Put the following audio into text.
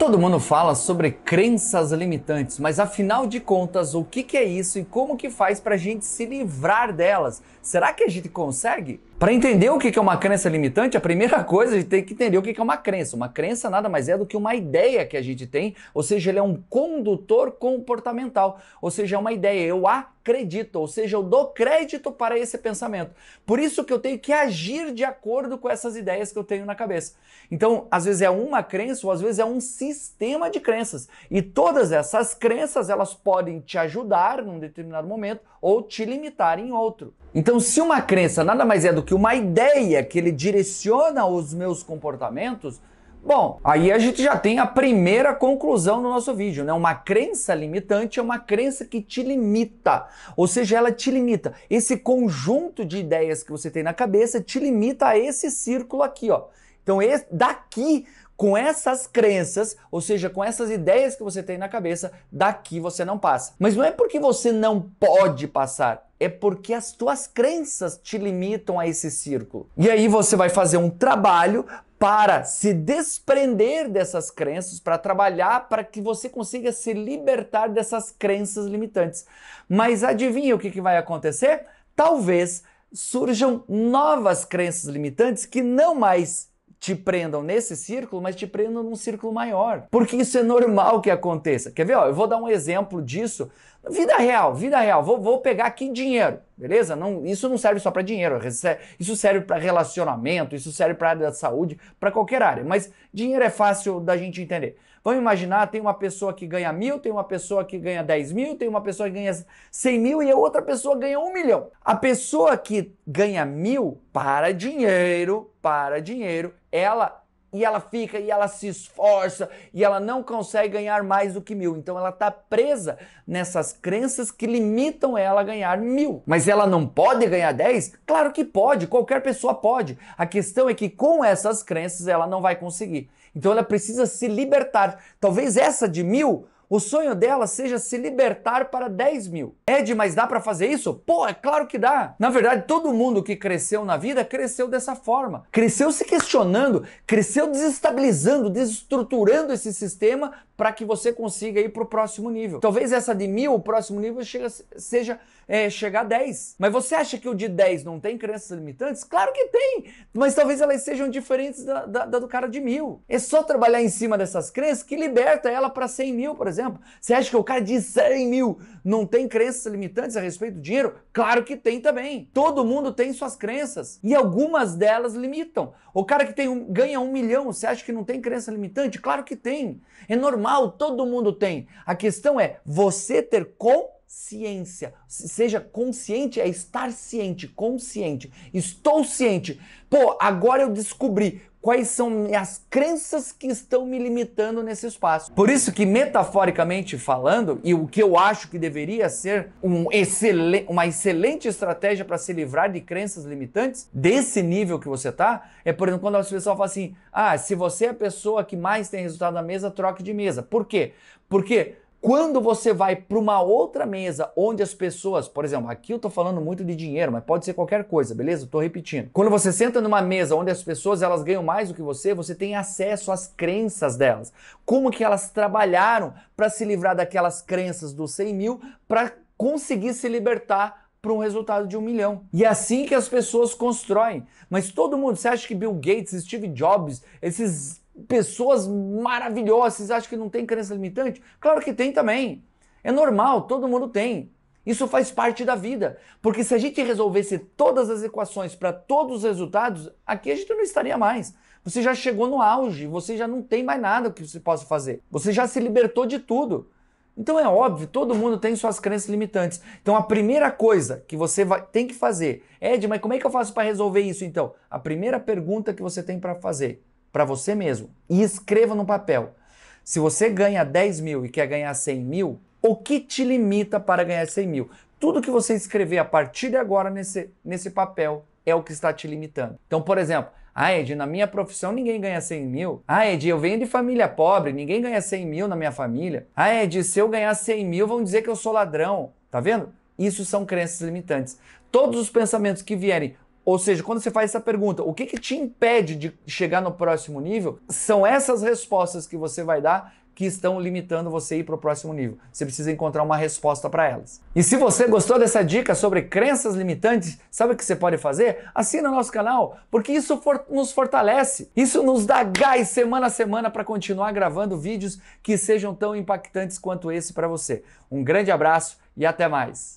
Todo mundo fala sobre crenças limitantes, mas afinal de contas, o que, é isso e como que faz para a gente se livrar delas? Será que a gente consegue? Para entender o que é uma crença limitante, a primeira coisa a gente tem que entender o que é uma crença. Uma crença nada mais é do que uma ideia que a gente tem, ou seja, ele é um condutor comportamental, ou seja, é uma ideia. Eu acredito, ou seja, eu dou crédito para esse pensamento. Por isso que eu tenho que agir de acordo com essas ideias que eu tenho na cabeça. Então, às vezes é uma crença ou às vezes é um sistema de crenças. E todas essas crenças, elas podem te ajudar num determinado momento ou te limitar em outro. Então, se uma crença nada mais é do que que uma ideia que ele direciona os meus comportamentos, Bom, aí a gente já tem a primeira conclusão no nosso vídeo, né? Uma crença limitante é uma crença que te limita, ou seja, ela te limita. Esse conjunto de ideias que você tem na cabeça te limita a esse círculo aqui, ó. Então, daqui, com essas crenças, ou seja, com essas ideias que você tem na cabeça, daqui você não passa. Mas não é porque você não pode passar, é porque as tuas crenças te limitam a esse círculo. E aí você vai fazer um trabalho para se desprender dessas crenças, para trabalhar para que você consiga se libertar dessas crenças limitantes. Mas adivinha o que, que vai acontecer? Talvez surjam novas crenças limitantes que não mais te prendam nesse círculo, mas te prendam num círculo maior. Porque isso é normal que aconteça. Quer ver? Ó, eu vou dar um exemplo disso. Vida real, vida real. Vou, vou pegar aqui dinheiro, beleza? Não, isso não serve só para dinheiro. Isso serve para relacionamento, isso serve para área da saúde, para qualquer área. Mas dinheiro é fácil da gente entender. Vamos imaginar, tem uma pessoa que ganha mil, tem uma pessoa que ganha 10 mil, tem uma pessoa que ganha 100 mil e a outra pessoa ganha um milhão. A pessoa que ganha mil para dinheiro para dinheiro, ela e ela fica e ela se esforça e ela não consegue ganhar mais do que mil. Então ela está presa nessas crenças que limitam ela a ganhar mil. Mas ela não pode ganhar dez? Claro que pode, qualquer pessoa pode. A questão é que com essas crenças ela não vai conseguir. Então ela precisa se libertar. Talvez essa de mil o sonho dela seja se libertar para 10 mil. Ed, mas dá para fazer isso? Pô, é claro que dá. Na verdade, todo mundo que cresceu na vida cresceu dessa forma. Cresceu se questionando, cresceu desestabilizando, desestruturando esse sistema para que você consiga ir para o próximo nível. Talvez essa de mil, o próximo nível chega, seja é, chegar a 10. Mas você acha que o de 10 não tem crenças limitantes? Claro que tem, mas talvez elas sejam diferentes da, da, da do cara de mil. É só trabalhar em cima dessas crenças que liberta ela para 100 mil, por exemplo. Você acha que o cara de 100 mil não tem crenças limitantes a respeito do dinheiro? Claro que tem também. Todo mundo tem suas crenças e algumas delas limitam. O cara que tem um, ganha um milhão, você acha que não tem crença limitante? Claro que tem. É normal normal, todo mundo tem. A questão é você ter com ciência. Seja consciente é estar ciente, consciente. Estou ciente. Pô, agora eu descobri quais são as crenças que estão me limitando nesse espaço. Por isso que metaforicamente falando, e o que eu acho que deveria ser um excel uma excelente estratégia para se livrar de crenças limitantes desse nível que você tá, é por exemplo quando a pessoa fala assim: "Ah, se você é a pessoa que mais tem resultado na mesa, troque de mesa". Por quê? Porque quando você vai para uma outra mesa onde as pessoas, por exemplo, aqui eu estou falando muito de dinheiro, mas pode ser qualquer coisa, beleza? Estou repetindo. Quando você senta numa mesa onde as pessoas elas ganham mais do que você, você tem acesso às crenças delas. Como que elas trabalharam para se livrar daquelas crenças dos 100 mil para conseguir se libertar para um resultado de um milhão. E é assim que as pessoas constroem. Mas todo mundo, você acha que Bill Gates, Steve Jobs, esses pessoas maravilhosas. Vocês acham que não tem crença limitante? Claro que tem também. É normal, todo mundo tem. Isso faz parte da vida. Porque se a gente resolvesse todas as equações para todos os resultados, aqui a gente não estaria mais. Você já chegou no auge, você já não tem mais nada que você possa fazer. Você já se libertou de tudo. Então é óbvio, todo mundo tem suas crenças limitantes. Então a primeira coisa que você vai, tem que fazer, Ed, mas como é que eu faço para resolver isso então? A primeira pergunta que você tem para fazer para você mesmo e escreva no papel. Se você ganha 10 mil e quer ganhar 100 mil, o que te limita para ganhar 100 mil? Tudo que você escrever a partir de agora nesse, nesse papel é o que está te limitando. Então, por exemplo, ah, Ed, na minha profissão ninguém ganha 100 mil. Ah, Ed, eu venho de família pobre, ninguém ganha 100 mil na minha família. Ah, Ed, se eu ganhar 100 mil, vão dizer que eu sou ladrão. Tá vendo? Isso são crenças limitantes. Todos os pensamentos que vierem ou seja, quando você faz essa pergunta, o que, que te impede de chegar no próximo nível? São essas respostas que você vai dar que estão limitando você ir para o próximo nível. Você precisa encontrar uma resposta para elas. E se você gostou dessa dica sobre crenças limitantes, sabe o que você pode fazer? Assina nosso canal, porque isso for nos fortalece. Isso nos dá gás semana a semana para continuar gravando vídeos que sejam tão impactantes quanto esse para você. Um grande abraço e até mais.